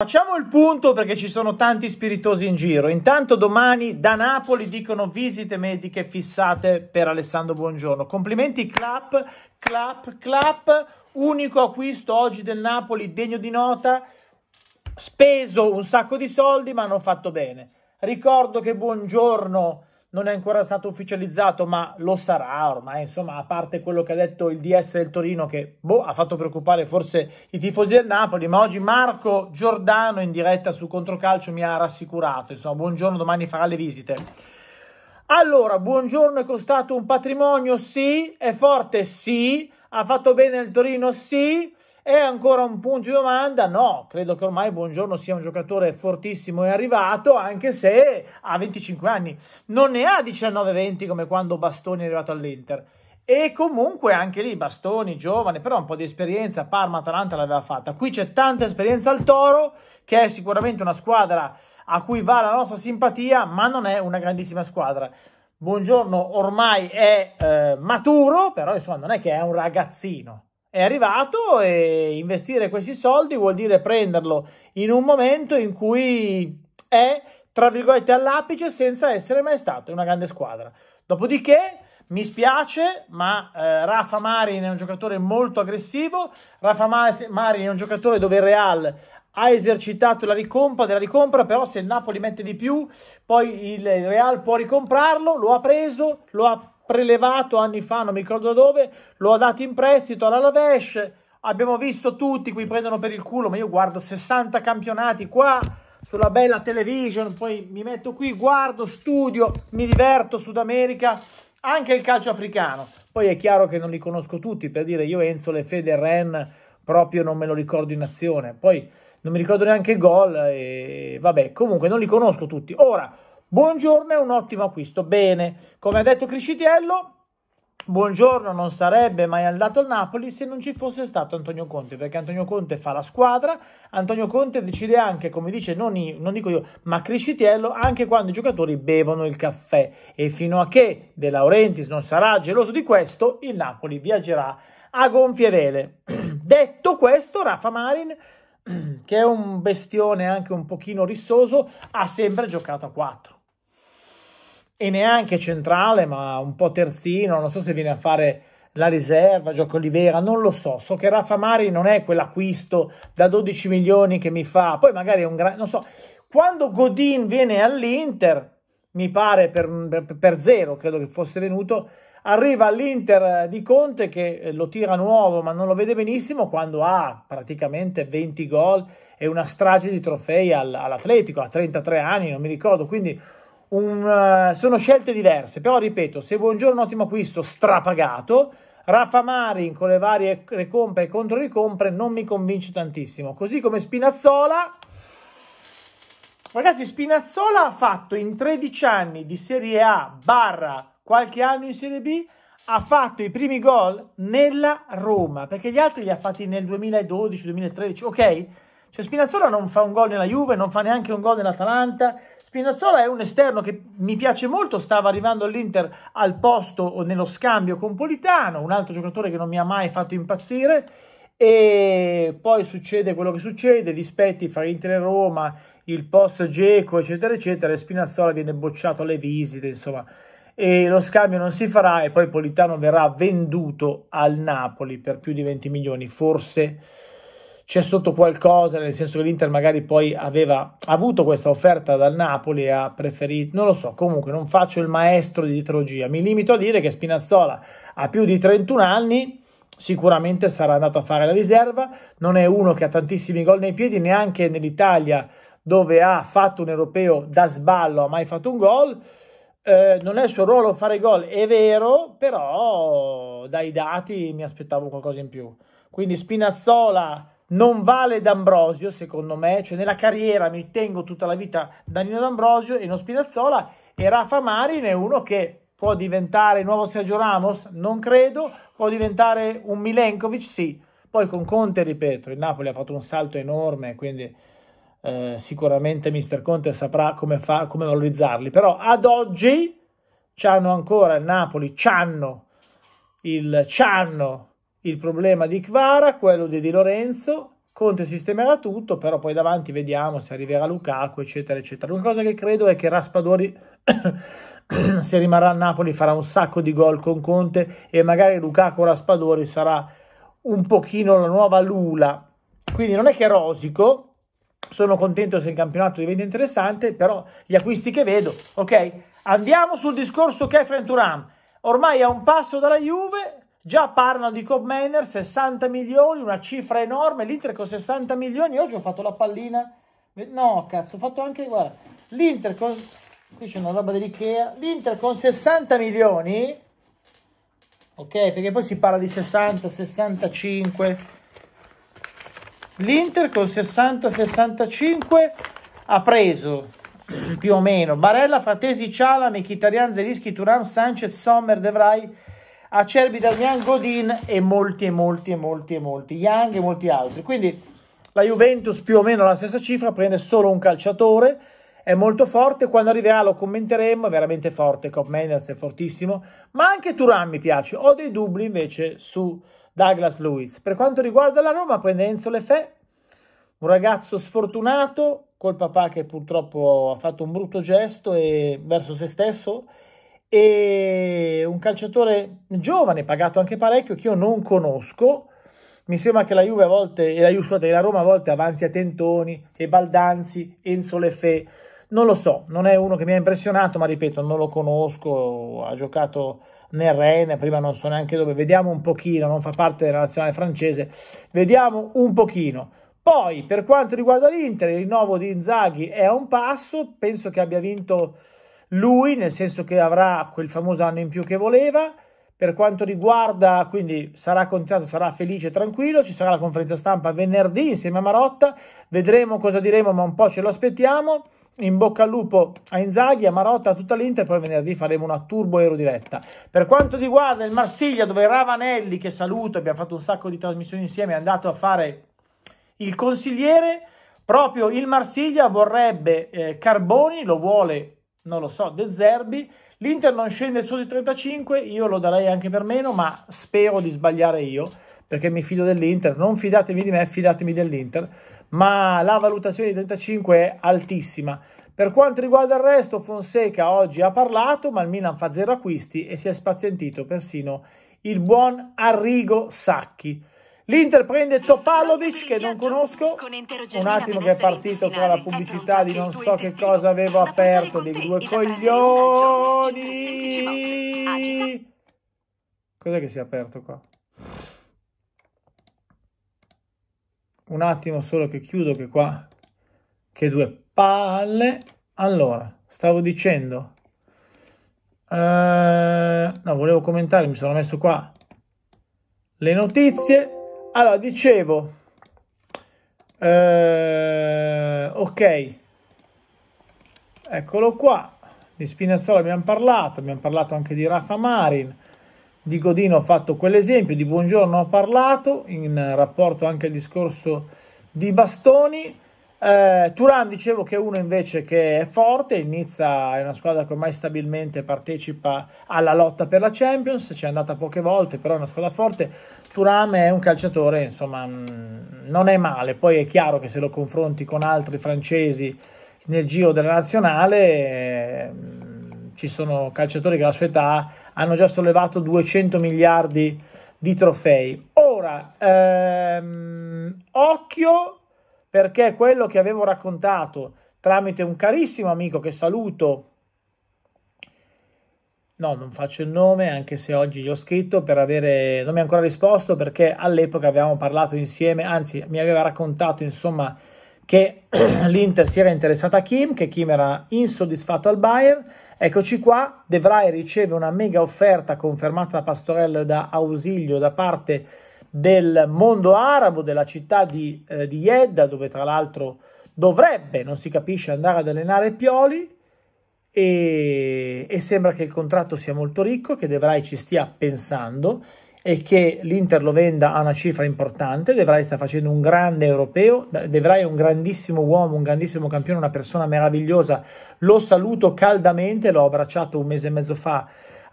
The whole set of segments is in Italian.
Facciamo il punto perché ci sono tanti spiritosi in giro. Intanto domani da Napoli dicono visite mediche fissate per Alessandro Buongiorno. Complimenti, clap, clap, clap. Unico acquisto oggi del Napoli degno di nota. Speso un sacco di soldi ma hanno fatto bene. Ricordo che Buongiorno non è ancora stato ufficializzato, ma lo sarà ormai, insomma, a parte quello che ha detto il DS del Torino che boh, ha fatto preoccupare forse i tifosi del Napoli, ma oggi Marco Giordano in diretta su Controcalcio mi ha rassicurato, insomma, buongiorno, domani farà le visite. Allora, buongiorno, è costato un patrimonio? Sì, è forte? Sì, ha fatto bene il Torino? Sì, è ancora un punto di domanda? No, credo che ormai Buongiorno sia un giocatore fortissimo e arrivato, anche se ha 25 anni. Non ne ha 19-20 come quando Bastoni è arrivato all'Inter. E comunque anche lì Bastoni, giovane, però un po' di esperienza, Parma-Atalanta l'aveva fatta. Qui c'è tanta esperienza al Toro, che è sicuramente una squadra a cui va la nostra simpatia, ma non è una grandissima squadra. Buongiorno ormai è eh, maturo, però insomma non è che è un ragazzino è arrivato e investire questi soldi vuol dire prenderlo in un momento in cui è, tra virgolette, all'apice senza essere mai stato in una grande squadra. Dopodiché, mi spiace, ma eh, Rafa Marin è un giocatore molto aggressivo, Rafa Marin è un giocatore dove il Real ha esercitato la ricompa della ricompra, però se il Napoli mette di più, poi il Real può ricomprarlo, lo ha preso, lo ha prelevato anni fa, non mi ricordo da dove, lo ha dato in prestito alla Lavesh, abbiamo visto tutti, qui prendono per il culo, ma io guardo 60 campionati qua, sulla bella television, poi mi metto qui, guardo, studio, mi diverto, Sud America, anche il calcio africano. Poi è chiaro che non li conosco tutti, per dire io Enzo, le Fede, Ren, proprio non me lo ricordo in azione. Poi non mi ricordo neanche il gol e vabbè, comunque non li conosco tutti. Ora, Buongiorno è un ottimo acquisto. Bene, come ha detto Criscitiello, buongiorno non sarebbe mai andato al Napoli se non ci fosse stato Antonio Conte, perché Antonio Conte fa la squadra, Antonio Conte decide anche, come dice, non, i, non dico io, ma Criscitiello, anche quando i giocatori bevono il caffè. E fino a che De Laurentiis non sarà geloso di questo, il Napoli viaggerà a gonfie vele. Detto questo, Rafa Marin che è un bestione anche un pochino rissoso, ha sempre giocato a 4 e neanche centrale, ma un po' terzino, non so se viene a fare la riserva, gioco Olivera, non lo so. So che Rafa Mari non è quell'acquisto da 12 milioni che mi fa, poi magari è un grande, non so. Quando Godin viene all'Inter, mi pare per, per, per zero, credo che fosse venuto, arriva all'Inter di Conte che eh, lo tira nuovo ma non lo vede benissimo quando ha praticamente 20 gol e una strage di trofei all'Atletico, a 33 anni, non mi ricordo, quindi un, eh, sono scelte diverse, però ripeto, se Buongiorno ottimo acquisto strapagato, Rafa Marin con le varie recompre e contro ricompre non mi convince tantissimo, così come Spinazzola. Ragazzi, Spinazzola ha fatto in 13 anni di Serie A barra qualche anno in Serie B, ha fatto i primi gol nella Roma, perché gli altri li ha fatti nel 2012-2013, ok? Cioè Spinazzola non fa un gol nella Juve, non fa neanche un gol nell'Atalanta, Spinazzola è un esterno che mi piace molto, stava arrivando all'Inter al posto o nello scambio con Politano, un altro giocatore che non mi ha mai fatto impazzire e poi succede quello che succede, dispetti fra Inter e Roma, il post Geco eccetera eccetera e Spinazzola viene bocciato alle visite insomma e lo scambio non si farà e poi Politano verrà venduto al Napoli per più di 20 milioni forse c'è sotto qualcosa, nel senso che l'Inter magari poi aveva avuto questa offerta dal Napoli e ha preferito, non lo so, comunque non faccio il maestro di liturgia, mi limito a dire che Spinazzola ha più di 31 anni, sicuramente sarà andato a fare la riserva, non è uno che ha tantissimi gol nei piedi, neanche nell'Italia dove ha fatto un europeo da sballo, ha mai fatto un gol, eh, non è il suo ruolo fare gol, è vero, però dai dati mi aspettavo qualcosa in più. Quindi Spinazzola non vale D'Ambrosio, secondo me, cioè nella carriera mi tengo tutta la vita Danilo D'Ambrosio e non Spinazzola e Rafa Marin è uno che può diventare nuovo Sergio Ramos? Non credo, può diventare un Milenkovic? Sì. Poi con Conte, ripeto, il Napoli ha fatto un salto enorme, quindi eh, sicuramente mister Conte saprà come, fa, come valorizzarli, però ad oggi c'hanno ancora il Napoli, c'hanno il c'hanno il problema di Kvara, quello di Di Lorenzo, Conte sistemerà tutto, però poi davanti vediamo se arriverà Lukaku, eccetera, eccetera. L'unica cosa che credo è che Raspadori, se rimarrà a Napoli, farà un sacco di gol con Conte e magari Lukaku Raspadori sarà un pochino la nuova Lula. Quindi non è che rosico, sono contento se il campionato diventa interessante, però gli acquisti che vedo, ok? Andiamo sul discorso Kefren Turam. Ormai è un passo dalla Juve, Già parlano di Cobb Manor, 60 milioni, una cifra enorme, l'Inter con 60 milioni, oggi ho fatto la pallina, no cazzo, ho fatto anche, guarda, l'Inter con, qui c'è una roba dell'Ikea, l'Inter con 60 milioni, ok, perché poi si parla di 60, 65, l'Inter con 60, 65 ha preso più o meno Barella, Fatesi, Ciala, Mkhitaryan, Zelischi, Turan, Sanchez, Sommer, De acerbi da Jan Godin e molti e molti e molti e molti, Young e molti altri. Quindi la Juventus più o meno la stessa cifra, prende solo un calciatore, è molto forte, quando arriverà lo commenteremo, è veramente forte, Cop Menders è fortissimo, ma anche Turan mi piace, ho dei dubbi invece su Douglas Lewis. Per quanto riguarda la Roma prende Enzo Lefè, un ragazzo sfortunato, col papà che purtroppo ha fatto un brutto gesto e verso se stesso, e un calciatore giovane, pagato anche parecchio, che io non conosco. Mi sembra che la Juve a volte, e la, Juve, scusate, la Roma a volte avanzi a Tentoni, e Baldanzi, Enzo Lefè. Non lo so, non è uno che mi ha impressionato, ma ripeto, non lo conosco, ha giocato nel Rennes, prima non so neanche dove, vediamo un pochino, non fa parte della nazionale francese, vediamo un pochino. Poi, per quanto riguarda l'Inter, il rinnovo di Inzaghi è a un passo, penso che abbia vinto lui, nel senso che avrà quel famoso anno in più che voleva. Per quanto riguarda, quindi sarà contento, sarà felice e tranquillo, ci sarà la conferenza stampa venerdì insieme a Marotta, vedremo cosa diremo, ma un po' ce lo aspettiamo. In bocca al lupo a Inzaghi, a Marotta, a tutta l'Inter, poi venerdì faremo una turbo aero diretta. Per quanto riguarda il Marsiglia, dove Ravanelli, che saluto, abbiamo fatto un sacco di trasmissioni insieme, è andato a fare il consigliere, proprio il Marsiglia vorrebbe eh, Carboni, lo vuole non lo so, De Zerbi. L'Inter non scende su di 35, io lo darei anche per meno, ma spero di sbagliare io, perché mi fido dell'Inter. Non fidatevi di me, fidatemi dell'Inter. Ma la valutazione di 35 è altissima. Per quanto riguarda il resto, Fonseca oggi ha parlato, ma il Milan fa zero acquisti e si è spazientito persino il buon Arrigo Sacchi. L'Inter prende Topalovic che non conosco, un attimo che è partito qua la pubblicità di non so che cosa avevo aperto dei due coglioni. Cos'è che si è aperto qua? Un attimo solo che chiudo che qua che due palle. Allora, stavo dicendo eh, no, volevo commentare, mi sono messo qua le notizie allora dicevo eh, ok eccolo qua di Spinazzola abbiamo parlato abbiamo parlato anche di Rafa Marin di Godino ho fatto quell'esempio di Buongiorno ho parlato in rapporto anche al discorso di Bastoni eh, Turan dicevo che è uno invece che è forte, inizia, è una squadra che ormai stabilmente partecipa alla lotta per la Champions, ci è andata poche volte, però è una squadra forte. Turam è un calciatore, insomma, mm, non è male, poi è chiaro che se lo confronti con altri francesi nel giro della nazionale eh, ci sono calciatori che alla sua età hanno già sollevato 200 miliardi di trofei. Ora, ehm, occhio perché quello che avevo raccontato tramite un carissimo amico che saluto, no, non faccio il nome, anche se oggi gli ho scritto per avere, non mi ha ancora risposto perché all'epoca avevamo parlato insieme, anzi mi aveva raccontato insomma che l'Inter si era interessata a Kim, che Kim era insoddisfatto al Bayern, eccoci qua, De Vrij riceve una mega offerta confermata da Pastorello e da Ausilio da parte di del mondo arabo, della città di, eh, di Jeddah, dove tra l'altro dovrebbe, non si capisce, andare ad allenare Pioli e, e sembra che il contratto sia molto ricco, che De ci stia pensando e che l'Inter lo venda a una cifra importante. Devrai sta facendo un grande europeo, Devrai è un grandissimo uomo, un grandissimo campione, una persona meravigliosa. Lo saluto caldamente, l'ho abbracciato un mese e mezzo fa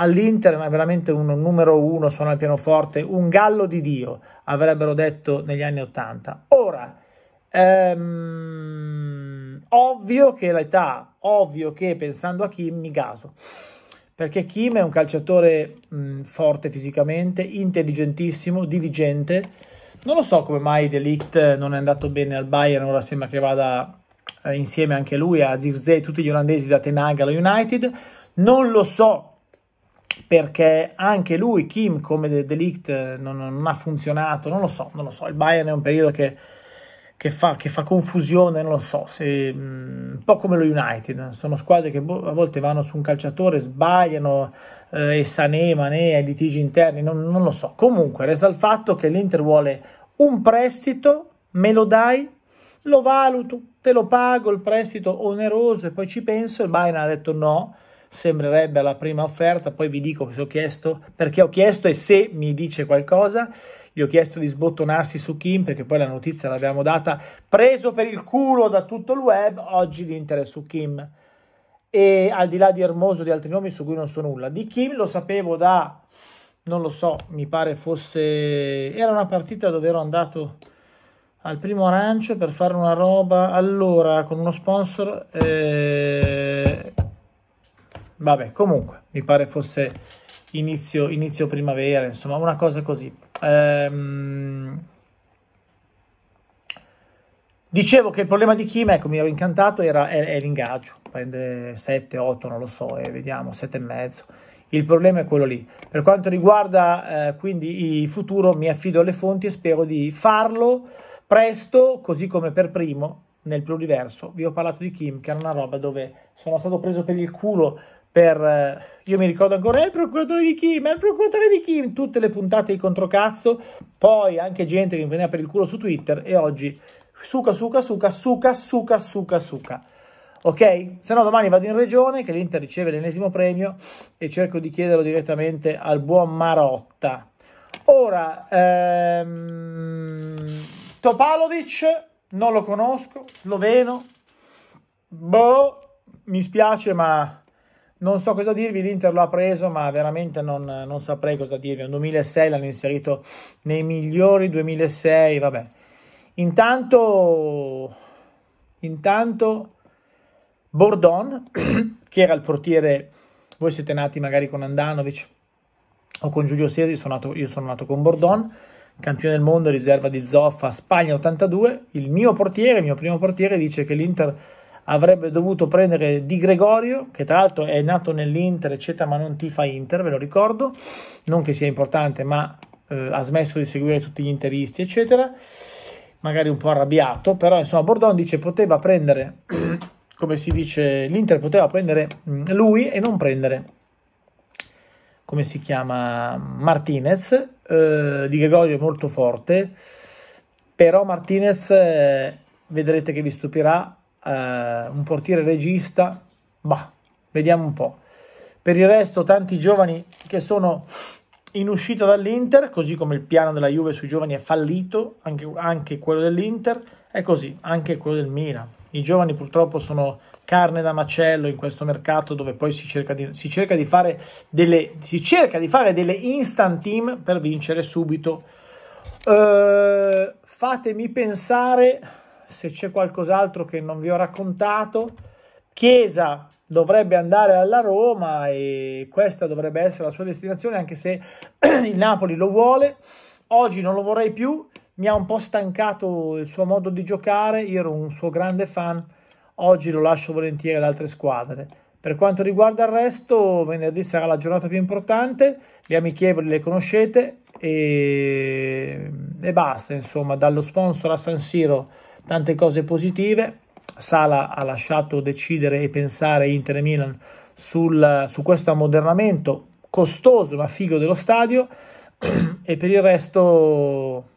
all'Inter è veramente un numero uno, suona il pianoforte, un gallo di Dio, avrebbero detto negli anni Ottanta. Ora, ehm, ovvio che l'età, ovvio che pensando a Kim mi gaso, perché Kim è un calciatore mh, forte fisicamente, intelligentissimo, diligente, non lo so come mai Delict non è andato bene al Bayern, ora sembra che vada eh, insieme anche lui a Zirze, tutti gli olandesi da Tenaga allo United. Non lo so perché anche lui, Kim, come De Delict, eh, non, non, ha funzionato, non lo so, non lo so, il Bayern è un periodo che, che, fa, che fa, confusione, non lo so, se, mm, un po' come lo United, sono squadre che boh, a volte vanno su un calciatore, sbagliano, eh, e Sané, Mané, ai litigi interni, non, non lo so. Comunque, resta il fatto che l'Inter vuole un prestito, me lo dai, lo valuto, te lo pago il prestito oneroso e poi ci penso, il Bayern ha detto no, sembrerebbe alla prima offerta, poi vi dico ho chiesto, perché ho chiesto e se mi dice qualcosa, gli ho chiesto di sbottonarsi su Kim perché poi la notizia l'abbiamo data preso per il culo da tutto il web, oggi l'Inter è su Kim e al di là di Hermoso di altri nomi su cui non so nulla. Di Kim lo sapevo da, non lo so, mi pare fosse, era una partita dove ero andato al primo arancio per fare una roba, allora con uno sponsor... Eh Vabbè, comunque, mi pare fosse inizio, inizio primavera, insomma, una cosa così. Ehm... Dicevo che il problema di Kim, ecco, mi ero incantato, era, è, è l'ingaggio, prende 7, 8, non lo so, eh, e vediamo, 7,5. Il problema è quello lì. Per quanto riguarda eh, quindi il futuro, mi affido alle fonti e spero di farlo presto, così come per primo nel pluriverso. Vi ho parlato di Kim, che era una roba dove sono stato preso per il culo per... Eh, io mi ricordo ancora, eh, è il procuratore di Kim, è il procuratore di Kim, tutte le puntate di controcazzo, poi anche gente che mi prendeva per il culo su Twitter e oggi suca, suca, suca, suca, suca, suca, suca. Ok? Se no domani vado in regione che l'Inter riceve l'ennesimo premio e cerco di chiederlo direttamente al buon Marotta. Ora, ehm, Topalovic non lo conosco, sloveno, boh, mi spiace ma non so cosa dirvi, l'Inter l'ha preso, ma veramente non, non saprei cosa dirvi. Un 2006 l'hanno inserito nei migliori 2006, vabbè. Intanto, intanto Bordon, che era il portiere, voi siete nati magari con Andanovic o con Giulio Sesi, sono nato, io sono nato con Bordon, campione del mondo, riserva di Zoffa, Spagna 82, il mio portiere, il mio primo portiere, dice che l'Inter avrebbe dovuto prendere Di Gregorio, che tra l'altro è nato nell'Inter, eccetera, ma non tifa Inter, ve lo ricordo, non che sia importante, ma eh, ha smesso di seguire tutti gli interisti, eccetera, magari un po' arrabbiato, però insomma Bordone dice poteva prendere, come si dice, l'Inter poteva prendere mm, lui e non prendere, come si chiama, Martinez, eh, Di Gregorio è molto forte, però Martinez... Eh, vedrete che vi stupirà eh, un portiere regista, ma vediamo un po'. Per il resto tanti giovani che sono in uscita dall'Inter, così come il piano della Juve sui giovani è fallito, anche, anche quello dell'Inter, è così, anche quello del Milan. I giovani purtroppo sono carne da macello in questo mercato dove poi si cerca di, si cerca di, fare, delle, si cerca di fare delle instant team per vincere subito. Uh, fatemi pensare se c'è qualcos'altro che non vi ho raccontato, Chiesa dovrebbe andare alla Roma e questa dovrebbe essere la sua destinazione, anche se il Napoli lo vuole. Oggi non lo vorrei più, mi ha un po' stancato il suo modo di giocare, io ero un suo grande fan, oggi lo lascio volentieri ad altre squadre. Per quanto riguarda il resto, venerdì sarà la giornata più importante, le amichevoli le conoscete e, e basta, insomma, dallo sponsor a San Siro tante cose positive. Sala ha lasciato decidere e pensare Inter e Milan sul, su questo ammodernamento costoso ma figo dello stadio e per il resto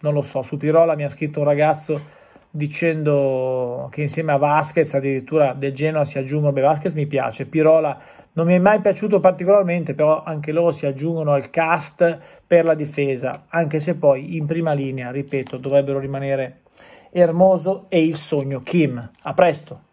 non lo so, su Pirola mi ha scritto un ragazzo dicendo che insieme a Vasquez addirittura del Genoa si aggiungono, beh Vasquez mi piace, Pirola non mi è mai piaciuto particolarmente, però anche loro si aggiungono al cast per la difesa, anche se poi in prima linea, ripeto, dovrebbero rimanere Hermoso e il sogno Kim. A presto!